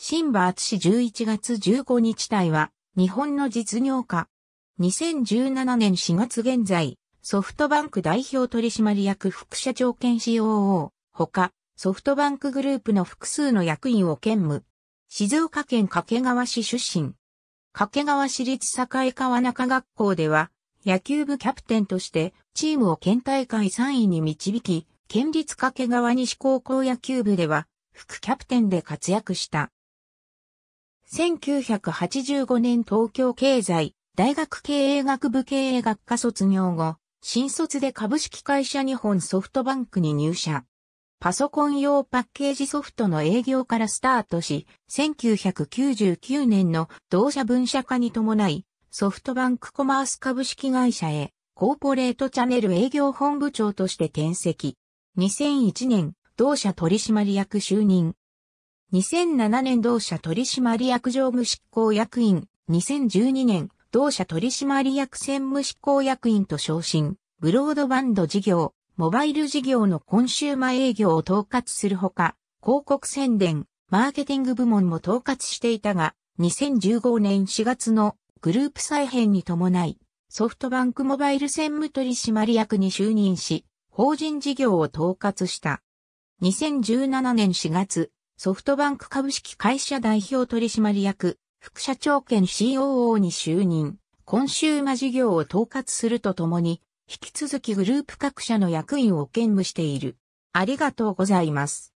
新馬厚11月15日隊は、日本の実業家。2017年4月現在、ソフトバンク代表取締役副社長兼 COO、ほか、ソフトバンクグループの複数の役員を兼務。静岡県掛川市出身。掛川市立栄川中学校では、野球部キャプテンとしてチームを県大会3位に導き、県立掛川西高校野球部では副キャプテンで活躍した。1985年東京経済大学経営学部経営学科卒業後、新卒で株式会社日本ソフトバンクに入社。パソコン用パッケージソフトの営業からスタートし、1999年の同社分社化に伴い、ソフトバンクコマース株式会社へ、コーポレートチャンネル営業本部長として転籍。2001年、同社取締役就任。2007年同社取締役常務執行役員、2012年同社取締役専務執行役員と昇進、ブロードバンド事業、モバイル事業のコンシューマ営業を統括するほか、広告宣伝、マーケティング部門も統括していたが、2015年4月のグループ再編に伴い、ソフトバンクモバイル専務取締役に就任し、法人事業を統括した。2017年4月、ソフトバンク株式会社代表取締役、副社長兼 COO に就任、コンシューマ事業を統括するとともに、引き続きグループ各社の役員を兼務している。ありがとうございます。